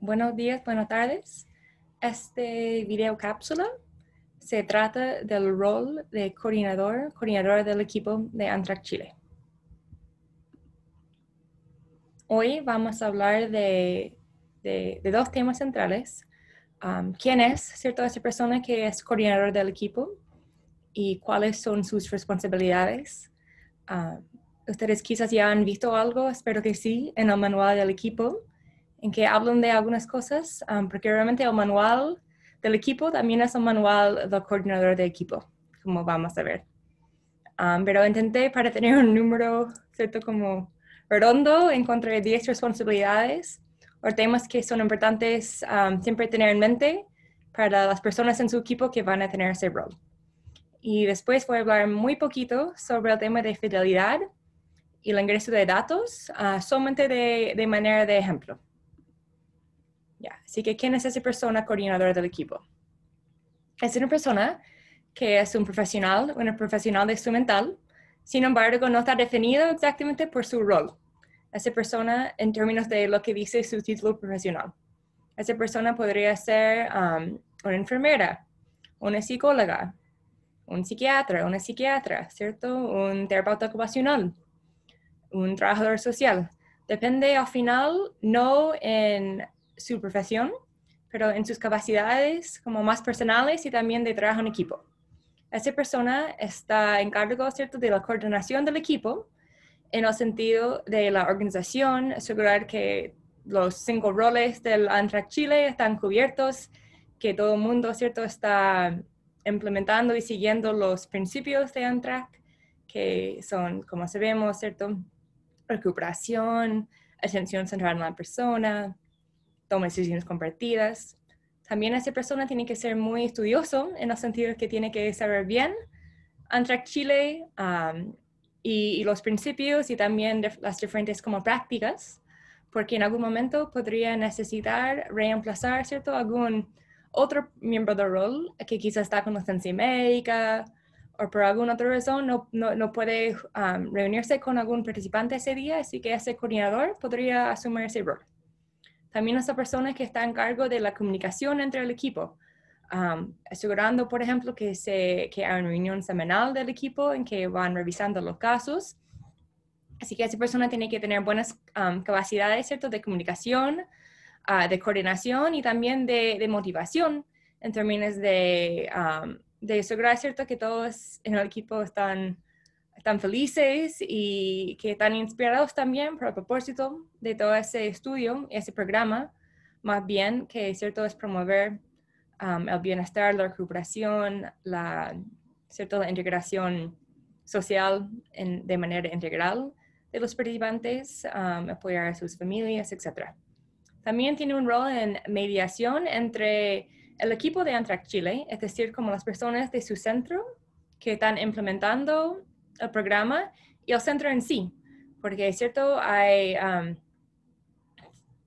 Buenos días, buenas tardes. Este video cápsula se trata del rol de coordinador, coordinadora del equipo de Antrac Chile. Hoy vamos a hablar de, dos temas centrales. Um, ¿Quién es, cierto, esa persona que es coordinador del equipo? ¿Y cuáles son sus responsabilidades? Um, ustedes quizás ya han visto algo, espero que sí, en el manual del equipo en que hablan de algunas cosas, um, porque realmente el manual del equipo también es un manual del coordinador de equipo, como vamos a ver. Um, pero intenté para tener un número, ¿cierto? Como redondo, encontré 10 responsabilidades o temas que son importantes um, siempre tener en mente para las personas en su equipo que van a tener ese rol. Y después voy a hablar muy poquito sobre el tema de fidelidad y el ingreso de datos, uh, solamente de manera de ejemplo así que ¿quién es esa persona coordinadora del equipo? Es una persona que es un profesional, un profesional de su mental. sin embargo no está definido exactamente por su rol. Esa persona en términos de lo que dice su título profesional. Esa persona podría ser um, una enfermera, una psicóloga, un psiquiatra, una psiquiatra, ¿cierto? Un terapeuta ocupacional, un trabajador social. Depende al final no en su profesión, pero en sus capacidades como más personales y también de trabajo en equipo. Esa persona está en cargo, ¿cierto?, de la coordinación del equipo en el sentido de la organización, asegurar que los cinco roles del Antrac Chile están cubiertos, que todo el mundo, ¿cierto?, está implementando y siguiendo los principios de Antrac, que son, como sabemos, ¿cierto?, recuperación, atención centrada en la persona, toma decisiones compartidas. También esa persona tiene que ser muy estudioso en el sentido que tiene que saber bien Antrac Chile y, los principios y también las diferentes como prácticas, porque en algún momento podría necesitar reemplazar, ¿cierto?, algún otro miembro del rol que quizás está con ausencia médica o por alguna otra razón no, puede reunirse con algún participante ese día, así que ese coordinador podría asumir ese rol. También esa persona que está en cargo de la comunicación entre el equipo, asegurando, por ejemplo, que, se, que hay una reunión semanal del equipo en que van revisando los casos. Así que esa persona tiene que tener buenas capacidades, ¿cierto?, de comunicación, ah, de coordinación y también de, motivación en términos de, de asegurar, ¿cierto?, que todos en el equipo están están felices y que están inspirados también por el propósito de todo ese estudio, ese programa, más bien que cierto es promover um, el bienestar, la recuperación, la, cierto, la integración social de manera integral de los participantes, um, apoyar a sus familias, etc. También tiene un rol en mediación entre el equipo de Antrac Chile, es decir, como las personas de su centro que están implementando el programa y el centro en sí, porque es cierto, hay um,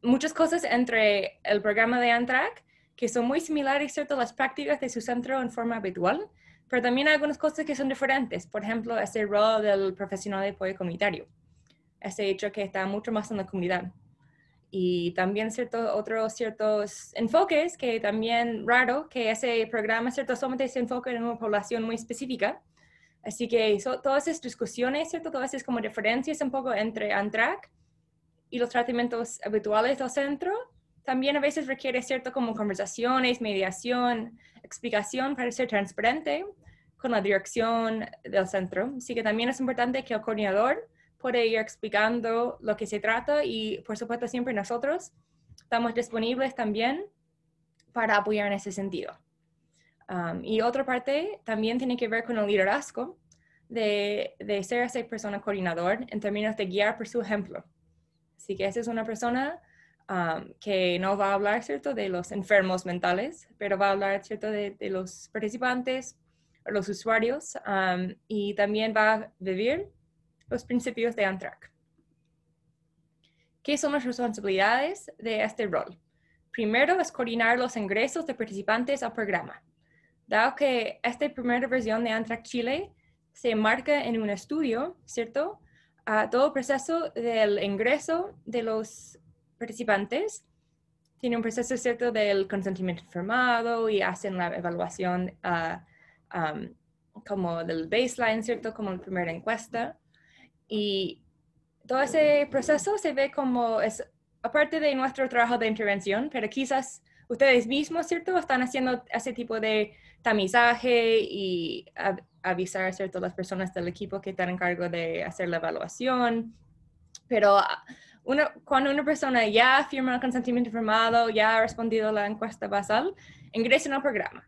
muchas cosas entre el programa de Antrac que son muy similares, ¿cierto?, las prácticas de su centro en forma habitual, pero también hay algunas cosas que son diferentes, por ejemplo, ese rol del profesional de apoyo comunitario, ese hecho que está mucho más en la comunidad. Y también ciertos otros ciertos enfoques que también raro que ese programa, ¿cierto?, solamente se enfoque en una población muy específica, Así que todas esas discusiones, ¿cierto? Todas esas como diferencias un poco entre ANTRAC y los tratamientos habituales del centro, también a veces requiere, ¿cierto? Como conversaciones, mediación, explicación para ser transparente con la dirección del centro. Así que también es importante que el coordinador pueda ir explicando lo que se trata y, por supuesto, siempre nosotros estamos disponibles también para apoyar en ese sentido y otra parte también tiene que ver con el liderazgo de, ser esa persona coordinador en términos de guiar por su ejemplo. Así que esa es una persona que no va a hablar, ¿cierto?, de los enfermos mentales, pero va a hablar, ¿cierto?, de, los participantes, los usuarios, y también va a vivir los principios de Antrak. ¿Qué son las responsabilidades de este rol? Primero es coordinar los ingresos de participantes al programa. Dado que esta primera versión de Antrac Chile se marca en un estudio, ¿cierto? todo el proceso del ingreso de los participantes tiene un proceso, ¿cierto?, del consentimiento informado y hacen la evaluación ah, como del baseline, ¿cierto?, como la primera encuesta. Y todo ese proceso se ve como es aparte de nuestro trabajo de intervención, pero quizás ustedes mismos, ¿cierto?, están haciendo ese tipo de tamizaje y avisar a ciertas las personas del equipo que están en cargo de hacer la evaluación. Pero ah, cuando una persona ya firma el consentimiento informado, ya ha respondido a la encuesta basal, ingresa en el programa.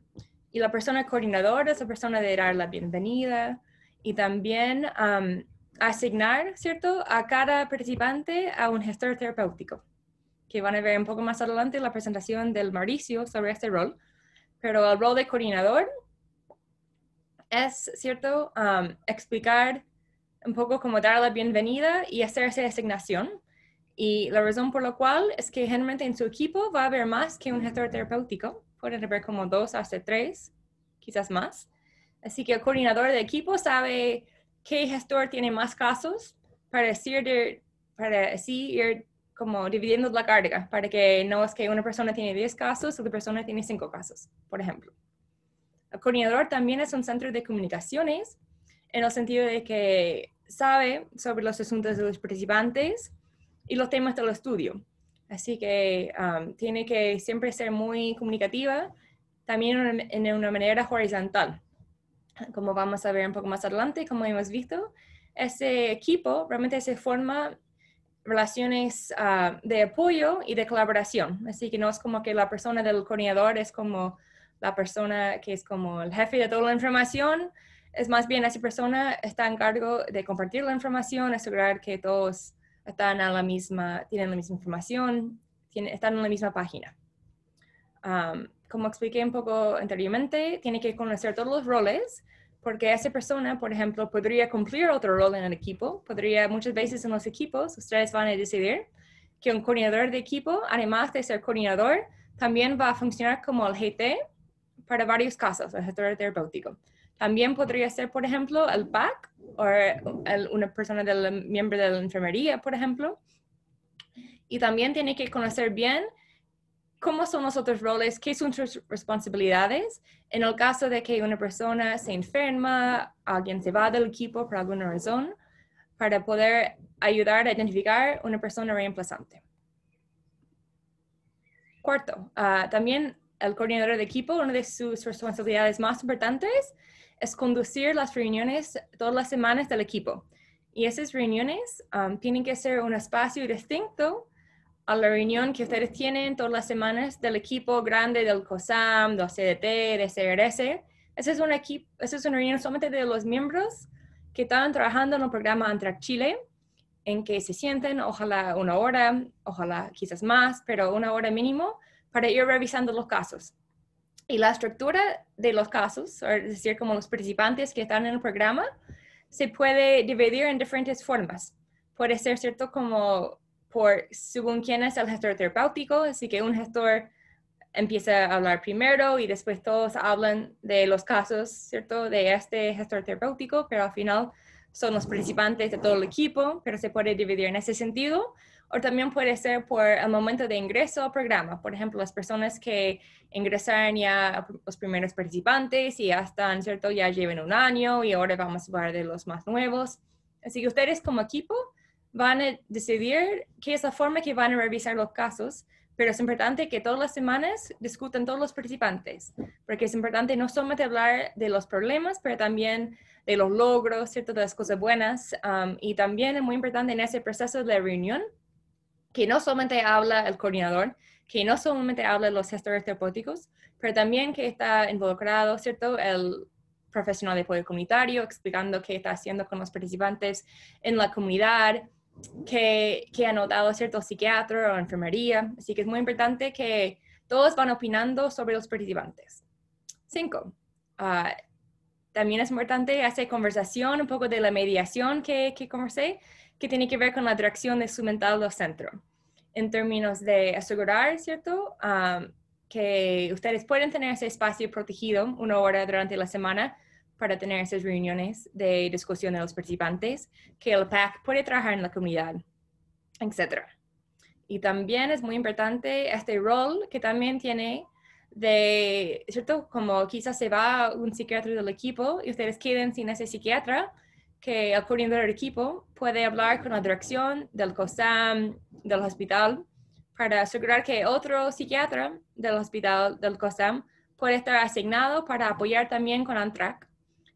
Y la persona coordinadora es la persona de dar la bienvenida y también asignar, ¿cierto?, a cada participante a un gestor terapéutico, que van a ver un poco más adelante la presentación del Mauricio sobre este rol pero el rol de coordinador es, ¿cierto?, um, explicar un poco cómo dar la bienvenida y hacerse asignación. Y la razón por la cual es que generalmente en su equipo va a haber más que un gestor terapéutico, pueden haber como dos hasta tres, quizás más. Así que el coordinador de equipo sabe qué gestor tiene más casos para, decir para así ir como dividiendo la carga para que no es que una persona tiene 10 casos, otra persona tiene 5 casos, por ejemplo. El coordinador también es un centro de comunicaciones en el sentido de que sabe sobre los asuntos de los participantes y los temas del estudio. Así que um, tiene que siempre ser muy comunicativa, también en una manera horizontal. Como vamos a ver un poco más adelante, como hemos visto, ese equipo realmente se forma relaciones ah, de apoyo y de colaboración. Así que no es como que la persona del coordinador es como la persona que es como el jefe de toda la información. Es más bien esa persona está en cargo de compartir la información, asegurar que todos están a la misma, tienen la misma información, están en la misma página. como expliqué un poco anteriormente, tiene que conocer todos los roles, porque esa persona, por ejemplo, podría cumplir otro rol en el equipo, podría muchas veces en los equipos, ustedes van a decidir que un coordinador de equipo, además de ser coordinador, también va a funcionar como el GT para varios casos, el gestor terapéutico. También podría ser, por ejemplo, el PAC o una persona del miembro de la enfermería, por ejemplo. Y también tiene que conocer bien cómo son los otros roles, qué son sus responsabilidades en el caso de que una persona se enferma, alguien se va del equipo por alguna razón, para poder ayudar a identificar una persona reemplazante. Cuarto, ah, también el coordinador de equipo, una de sus responsabilidades más importantes es conducir las reuniones todas las semanas del equipo. Y esas reuniones ah, tienen que ser un espacio distinto a la reunión que ustedes tienen todas las semanas del equipo grande del COSAM, del CDT, del CRS. Esa es una, equipo, es una reunión solamente de los miembros que estaban trabajando en el programa Antrac Chile, en que se sienten, ojalá una hora, ojalá quizás más, pero una hora mínimo, para ir revisando los casos. Y la estructura de los casos, es decir, como los participantes que están en el programa, se puede dividir en diferentes formas. Puede ser, ¿cierto? Como por según quién es el gestor terapéutico, así que un gestor empieza a hablar primero y después todos hablan de los casos, ¿cierto? De este gestor terapéutico, pero al final son los participantes de todo el equipo, pero se puede dividir en ese sentido. O también puede ser por el momento de ingreso al programa. Por ejemplo, las personas que ingresaron ya los primeros participantes y ya están, ¿cierto? Ya lleven un año y ahora vamos a hablar de los más nuevos. Así que ustedes como equipo van a decidir qué es la forma que van a revisar los casos, pero es importante que todas las semanas discutan todos los participantes, porque es importante no solamente hablar de los problemas, pero también de los logros, ¿cierto? de las cosas buenas. Um, y también es muy importante en ese proceso de reunión que no solamente habla el coordinador, que no solamente habla los gestores terapéuticos, pero también que está involucrado, ¿cierto? El profesional de poder comunitario, explicando qué está haciendo con los participantes en la comunidad, que, ha notado cierto psiquiatra o enfermería, así que es muy importante que todos van opinando sobre los participantes. Cinco, ah, también es importante hacer conversación, un poco de la mediación que, que conversé, que tiene que ver con la atracción de su mental al centro, en términos de asegurar, ¿cierto? Ah, que ustedes pueden tener ese espacio protegido una hora durante la semana para tener esas reuniones de discusión de los participantes, que el PAC puede trabajar en la comunidad, etc. Y también es muy importante este rol que también tiene de, ¿cierto? Como quizás se va un psiquiatra del equipo y ustedes queden sin ese psiquiatra, que el coordinador equipo puede hablar con la dirección del COSAM, del hospital, para asegurar que otro psiquiatra del hospital del COSAM puede estar asignado para apoyar también con Antrac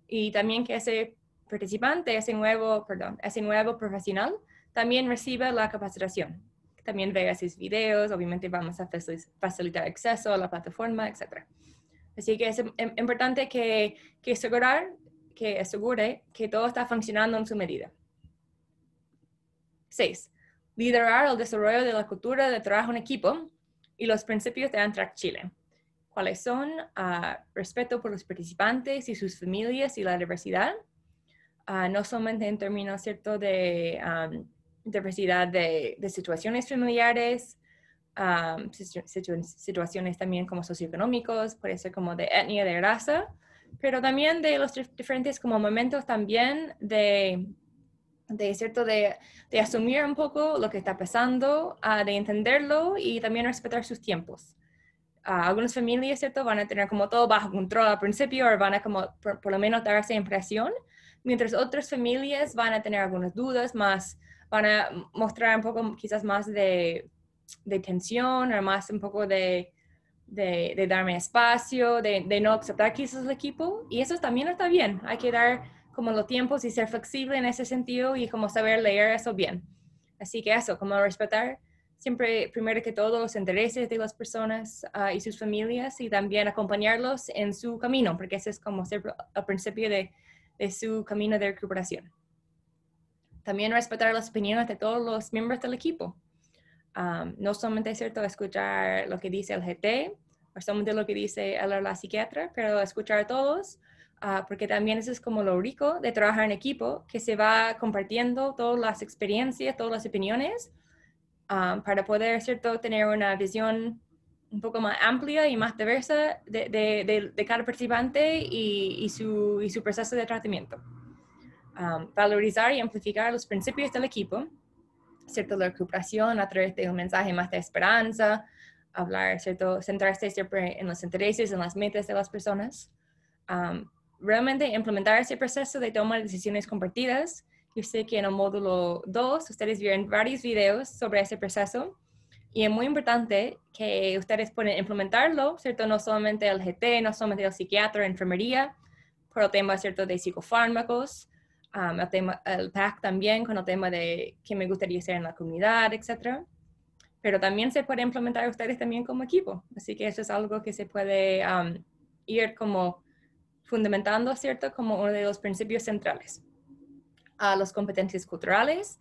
y también que ese participante, ese nuevo, perdón, ese nuevo profesional también reciba la capacitación. También vea sus videos, obviamente vamos a facilitar acceso a la plataforma, etc. Así que es importante que, asegurar, que asegure que todo está funcionando en su medida. Seis, liderar el desarrollo de la cultura de trabajo en equipo y los principios de Antrac Chile cuáles son ah, respeto por los participantes y sus familias y la diversidad, ah, no solamente en términos cierto, de ah, diversidad de, situaciones familiares, situaciones también como socioeconómicos, puede ser como de etnia, de raza, pero también de los diferentes como momentos también de cierto de, asumir un poco lo que está pasando, de entenderlo y también respetar sus tiempos algunas familias, ¿cierto? Van a tener como todo bajo control al principio o van a como por, lo menos dar esa impresión, mientras otras familias van a tener algunas dudas más, van a mostrar un poco quizás más de, de tensión o más un poco de, de, darme espacio, de, de, no aceptar quizás el equipo y eso también está bien, hay que dar como los tiempos y ser flexible en ese sentido y como saber leer eso bien. Así que eso, como respetar siempre, primero que todo, los intereses de las personas ah, y sus familias y también acompañarlos en su camino, porque ese es como ser al principio de, su camino de recuperación. También respetar las opiniones de todos los miembros del equipo. Ah, no solamente es cierto escuchar lo que dice el GT o solamente lo que dice la psiquiatra, pero escuchar a todos, ah, porque también eso es como lo rico de trabajar en equipo, que se va compartiendo todas las experiencias, todas las opiniones, Ah, para poder ¿cierto? tener una visión un poco más amplia y más diversa de, cada participante y, su, proceso de tratamiento. Ah, valorizar y amplificar los principios del equipo, ¿cierto? la recuperación a través de un mensaje más de esperanza, hablar, ¿cierto? centrarse siempre en los intereses, en las metas de las personas. Ah, realmente implementar ese proceso de toma de decisiones compartidas yo sé que en el módulo 2 ustedes vieron varios videos sobre ese proceso y es muy importante que ustedes puedan implementarlo, ¿cierto? No solamente el GT, no solamente el psiquiatra, enfermería, por el tema, ¿cierto?, de psicofármacos, um, el, tema, el PAC también con el tema de qué me gustaría hacer en la comunidad, etc. Pero también se puede implementar ustedes también como equipo. Así que eso es algo que se puede um, ir como fundamentando, ¿cierto?, como uno de los principios centrales a las competencias culturales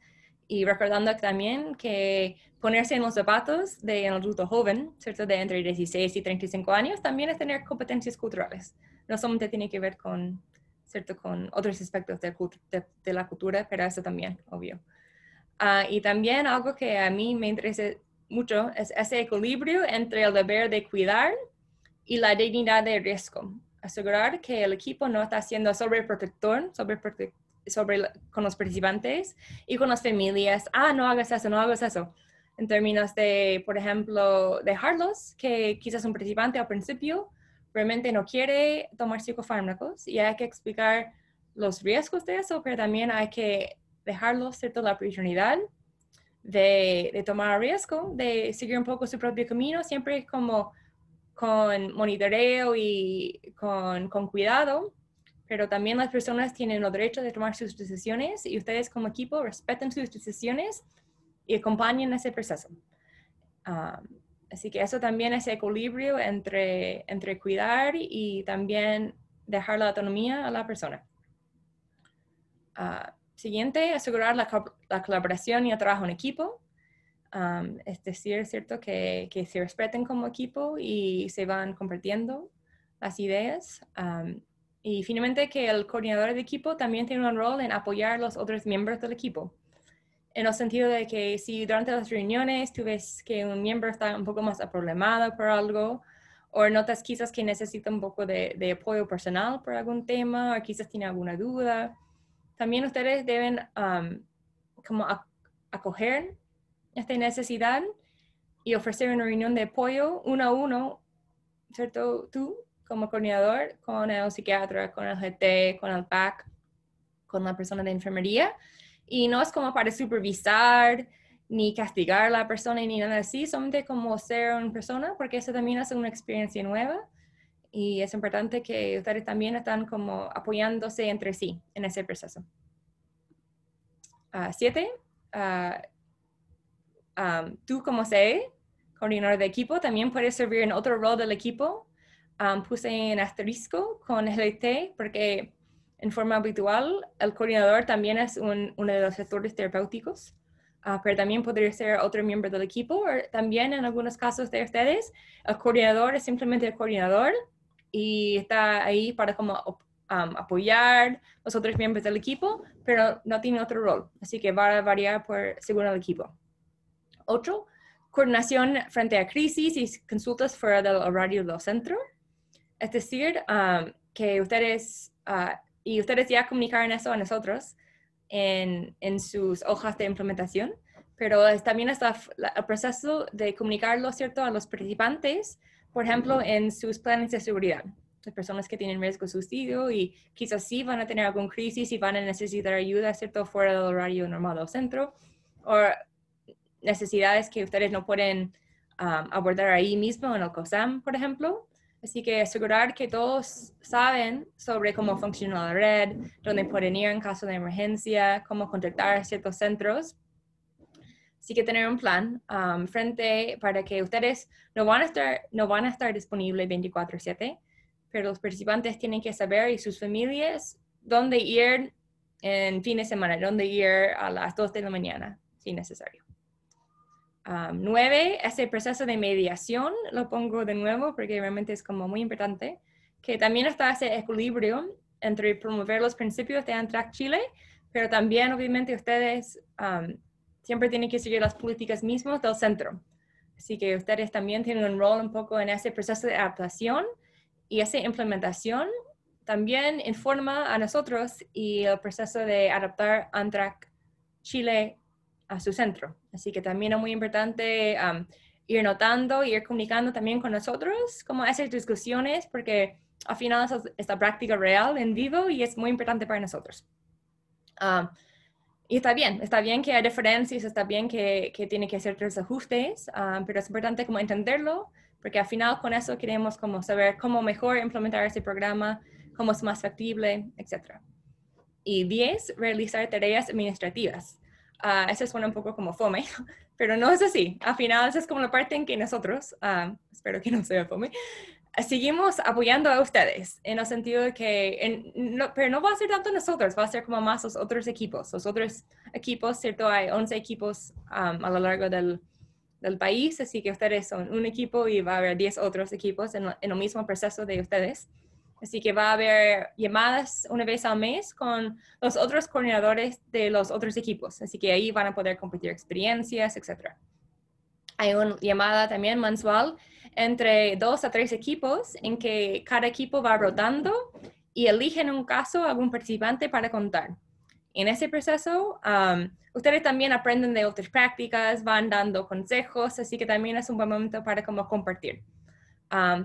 y recordando también que ponerse en los zapatos de un adulto joven, ¿cierto? De entre 16 y 35 años, también es tener competencias culturales. No solamente tiene que ver con, ¿cierto? Con otros aspectos de, de, la cultura, pero eso también, obvio. Ah, y también algo que a mí me interesa mucho es ese equilibrio entre el deber de cuidar y la dignidad de riesgo. Asegurar que el equipo no está siendo sobreprotector, sobreprotector sobre con los participantes y con las familias, ah, no hagas eso, no hagas eso. En términos de, por ejemplo, dejarlos, que quizás un participante al principio realmente no quiere tomar psicofármacos y hay que explicar los riesgos de eso, pero también hay que dejarlos cierto la oportunidad de, tomar riesgo, de seguir un poco su propio camino, siempre como con monitoreo y con cuidado, pero también las personas tienen el derecho de tomar sus decisiones y ustedes como equipo respeten sus decisiones y acompañen ese proceso. Ah, así que eso también es equilibrio entre, entre cuidar y también dejar la autonomía a la persona. Ah, siguiente, asegurar la, colaboración y el trabajo en equipo. Ah, es decir, ¿cierto? Que, se respeten como equipo y se van compartiendo las ideas. Y finalmente que el coordinador de equipo también tiene un rol en apoyar a los otros miembros del equipo. En el sentido de que si durante las reuniones tú ves que un miembro está un poco más problemado por algo, o notas quizás que necesita un poco de, apoyo personal por algún tema, o quizás tiene alguna duda, también ustedes deben um, como acoger esta necesidad y ofrecer una reunión de apoyo uno a uno, ¿cierto? Tú como coordinador con el psiquiatra, con el GT, con el PAC, con la persona de enfermería. Y no es como para supervisar ni castigar a la persona ni nada así, solamente como ser una persona, porque eso también es una experiencia nueva. Y es importante que ustedes también están como apoyándose entre sí en ese proceso. Ah, siete, ah, ah, um, tú como CE, coordinador de equipo, también puedes servir en otro rol del equipo Um, puse en asterisco con LT e porque en forma habitual el coordinador también es un, uno de los sectores terapéuticos, ah, pero también podría ser otro miembro del equipo. Er, también en algunos casos de ustedes, el coordinador es simplemente el coordinador y está ahí para como a um, apoyar los otros miembros del equipo, pero no tiene otro rol, así que va a variar por, según el equipo. Otro, coordinación frente a crisis y consultas fuera del horario del centro. Es decir, que ustedes, ah, y ustedes ya comunicaron eso a nosotros en, sus hojas de implementación, pero también está el proceso de comunicarlo, ¿cierto?, a los participantes, por ejemplo, en sus planes de seguridad. Las personas que tienen riesgo de suicidio y quizás sí van a tener alguna crisis y van a necesitar ayuda, ¿cierto?, fuera del horario normal del centro, o necesidades que ustedes no pueden abordar ahí mismo en el COSAM, por ejemplo. Así que asegurar que todos saben sobre cómo funciona la red, dónde pueden ir en caso de emergencia, cómo contactar a ciertos centros. Así que tener un plan um, frente para que ustedes no van a estar, no van a estar disponibles 24/7, pero los participantes tienen que saber y sus familias dónde ir en fin de semana, dónde ir a las 2 de la mañana, si necesario nueve, ese proceso de mediación lo pongo de nuevo porque realmente es como muy importante, que también está ese equilibrio entre promover los principios de Antrac Chile, pero también obviamente ustedes siempre tienen que seguir las políticas mismas del centro. Así que ustedes también tienen un rol un poco en ese proceso de adaptación y esa implementación también informa a nosotros y el proceso de adaptar Antrac Chile a su centro. Así que también es muy importante um, ir notando, y ir comunicando también con nosotros, como hacer discusiones, porque al final es esta práctica real en vivo y es muy importante para nosotros. Um, y está bien, está bien que hay diferencias, está bien que, que tiene que hacer tres ajustes, um, pero es importante como entenderlo, porque al final con eso queremos como saber cómo mejor implementar ese programa, cómo es más factible, etc. Y 10, realizar tareas administrativas. Ah, eso suena un poco como fome, pero no es así. Al final, esa es como la parte en que nosotros, ah, espero que no sea fome, seguimos apoyando a ustedes en el sentido de que, pero no va a ser tanto nosotros, va a ser como más los otros equipos. Los otros equipos, ¿cierto? Hay 11 equipos um, a lo largo del, país, así que ustedes son un equipo y va a haber 10 otros equipos en el mismo proceso de ustedes. Así que va a haber llamadas una vez al mes con los otros coordinadores de los otros equipos. Así que ahí van a poder compartir experiencias, etc. Hay una llamada también mensual entre dos a tres equipos en que cada equipo va rotando y eligen un caso algún participante para contar. En ese proceso, um, ustedes también aprenden de otras prácticas, van dando consejos, así que también es un buen momento para como compartir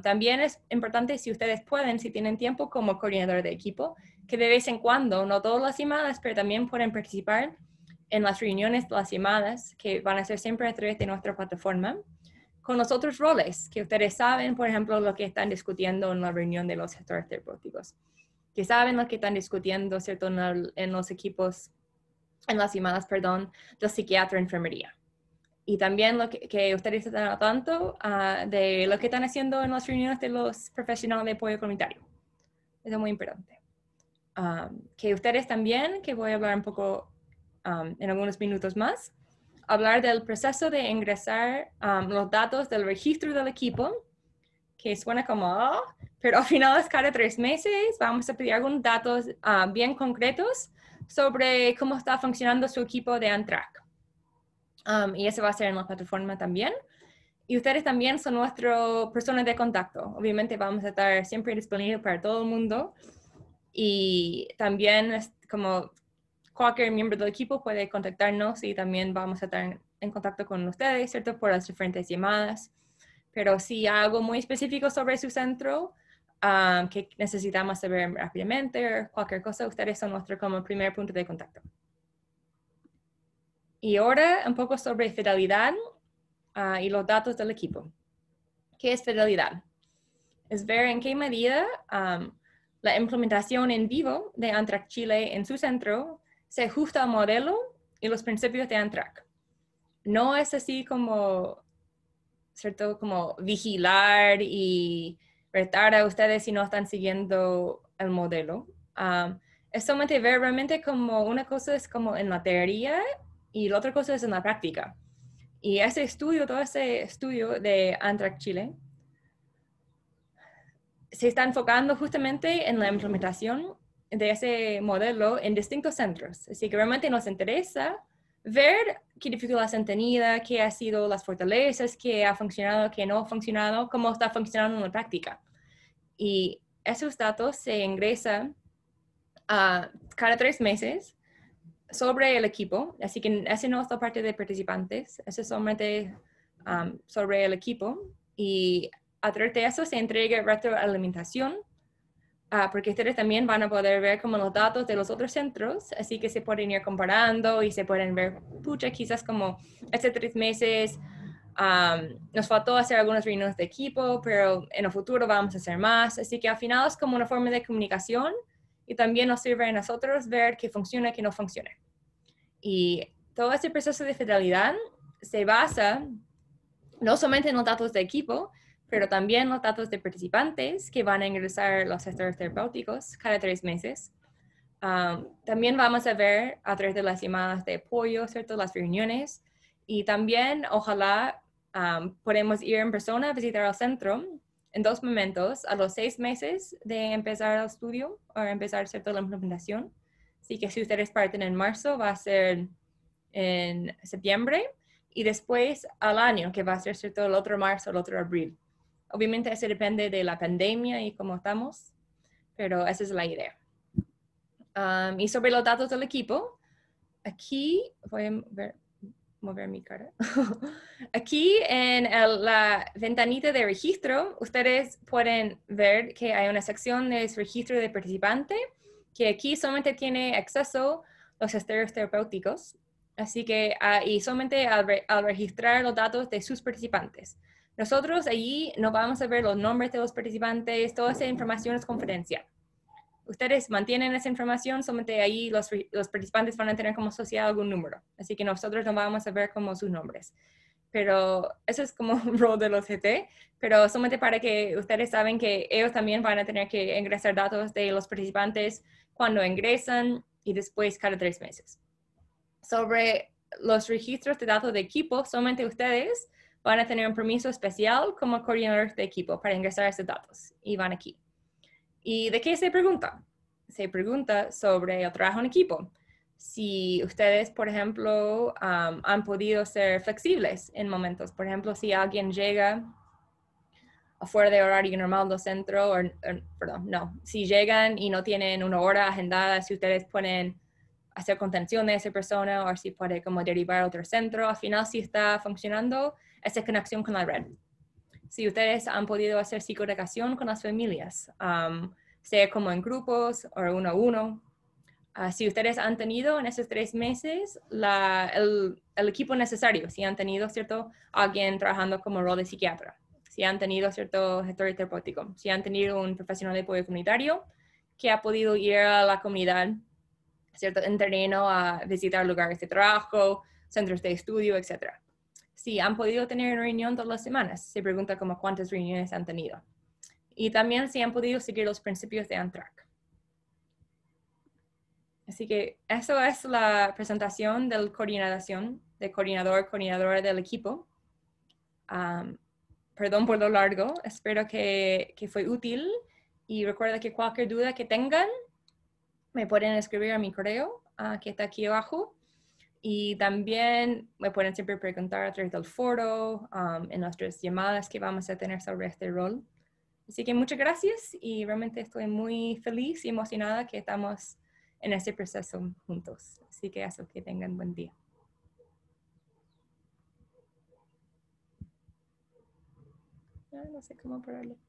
también es importante, si ustedes pueden, si tienen tiempo como coordinador de equipo, que de vez en cuando, no todas las semanas, pero también pueden participar en las reuniones de las llamadas que van a ser siempre a través de nuestra plataforma, con los otros roles que ustedes saben, por ejemplo, lo que están discutiendo en la reunión de los gestores terapéuticos, que saben lo que están discutiendo, ¿cierto?, en, los equipos, en las llamadas, perdón, de psiquiatra enfermería y también lo que, ustedes están al tanto ah, de lo que están haciendo en las reuniones de los profesionales de apoyo comunitario. Eso es muy importante. Ah, que ustedes también, que voy a hablar un poco ah, en algunos minutos más, hablar del proceso de ingresar los datos del registro del equipo, que suena como, oh", pero al final es cada tres meses, vamos a pedir algunos datos bien concretos sobre cómo está funcionando su equipo de Antrack. Um, y eso va a ser en la plataforma también. Y ustedes también son nuestros personas de contacto. Obviamente vamos a estar siempre disponibles para todo el mundo. Y también, como cualquier miembro del equipo puede contactarnos y también vamos a estar en contacto con ustedes, ¿cierto? Por las diferentes llamadas. Pero si hay algo muy específico sobre su centro um, que necesitamos saber rápidamente, cualquier cosa, ustedes son nuestro como primer punto de contacto. Y ahora un poco sobre fidelidad ah, y los datos del equipo. ¿Qué es fidelidad? Es ver en qué medida la implementación en vivo de Antrac Chile en su centro se ajusta al modelo y los principios de Antrac. No es así como, ¿cierto? Como vigilar y retar a ustedes si no están siguiendo el modelo. es solamente ver realmente como una cosa es como en la teoría y la otra cosa es en la práctica. Y ese estudio, todo ese estudio de Antrac Chile, se está enfocando justamente en la implementación de ese modelo en distintos centros. Así que realmente nos interesa ver qué dificultades han tenido, qué han sido las fortalezas, qué ha funcionado, qué no ha funcionado, cómo está funcionando en la práctica. Y esos datos se ingresan cada tres meses sobre el equipo, así que ese no es parte de participantes, ese es solamente um, sobre el equipo. Y a través de eso se entrega retroalimentación, ah, porque ustedes también van a poder ver como los datos de los otros centros, así que se pueden ir comparando y se pueden ver, pucha, quizás como hace este tres meses um, nos faltó hacer algunos reuniones de equipo, pero en el futuro vamos a hacer más. Así que al final es como una forma de comunicación y también nos sirve a nosotros ver qué funciona, qué no funciona. Y todo este proceso de fidelidad se basa no solamente en los datos de equipo, pero también los datos de participantes que van a ingresar los sectores terapéuticos cada tres meses. Um, también vamos a ver a través de las llamadas de apoyo, ¿cierto? las reuniones, y también ojalá um, podemos ir en persona a visitar el centro en dos momentos, a los seis meses de empezar el estudio o empezar la implementación. Así que si ustedes parten en marzo, va a ser en septiembre y después al año, que va a ser cierto el otro marzo, el otro abril. Obviamente eso depende de la pandemia y cómo estamos, pero esa es la idea. Um, y sobre los datos del equipo, aquí voy a ver, mover mi cara. Aquí en la ventanita de registro, ustedes pueden ver que hay una sección de registro de participante, que aquí solamente tiene acceso los estereos terapéuticos. Así que, ahí solamente al, al, registrar los datos de sus participantes. Nosotros allí no vamos a ver los nombres de los participantes, toda esa información es confidencial ustedes mantienen esa información, solamente ahí los, participantes van a tener como asociado algún número. Así que nosotros no vamos a ver como sus nombres. Pero eso es como un rol de los GT, pero solamente para que ustedes saben que ellos también van a tener que ingresar datos de los participantes cuando ingresan y después cada tres meses. Sobre los registros de datos de equipo, solamente ustedes van a tener un permiso especial como coordinador de equipo para ingresar esos datos y van aquí. ¿Y de qué se pregunta? Se pregunta sobre el trabajo en equipo. Si ustedes, por ejemplo, han podido ser flexibles en momentos. Por ejemplo, si alguien llega fuera de horario normal del centro, perdón, no, si llegan y no tienen una hora agendada, si ustedes pueden hacer contención de esa persona o si puede como derivar a otro centro, al final si está funcionando esa conexión con la red si ustedes han podido hacer psicoeducación con las familias, um, sea como en grupos o uno a uno. Ah, si ustedes han tenido en esos tres meses el, equipo necesario, si han tenido, ¿cierto?, alguien trabajando como rol de psiquiatra, si han tenido, ¿cierto?, gestor terapéutico, si han tenido un profesional de apoyo comunitario que ha podido ir a la comunidad, ¿cierto?, en terreno a visitar lugares de trabajo, centros de estudio, etcétera si han podido tener reunión todas las semanas. Se pregunta como cuántas reuniones han tenido. Y también si han podido seguir los principios de Antrac. Así que eso es la presentación del coordinación, de coordinador, coordinadora del equipo. perdón por lo largo, espero que, fue útil y recuerda que cualquier duda que tengan me pueden escribir a mi correo ah, que está aquí abajo y también me pueden siempre preguntar a través del foro, um, en nuestras llamadas que vamos a tener sobre este rol. Así que muchas gracias y realmente estoy muy feliz y emocionada que estamos en este proceso juntos. Así que eso, que tengan buen día. No, sé cómo pararlo.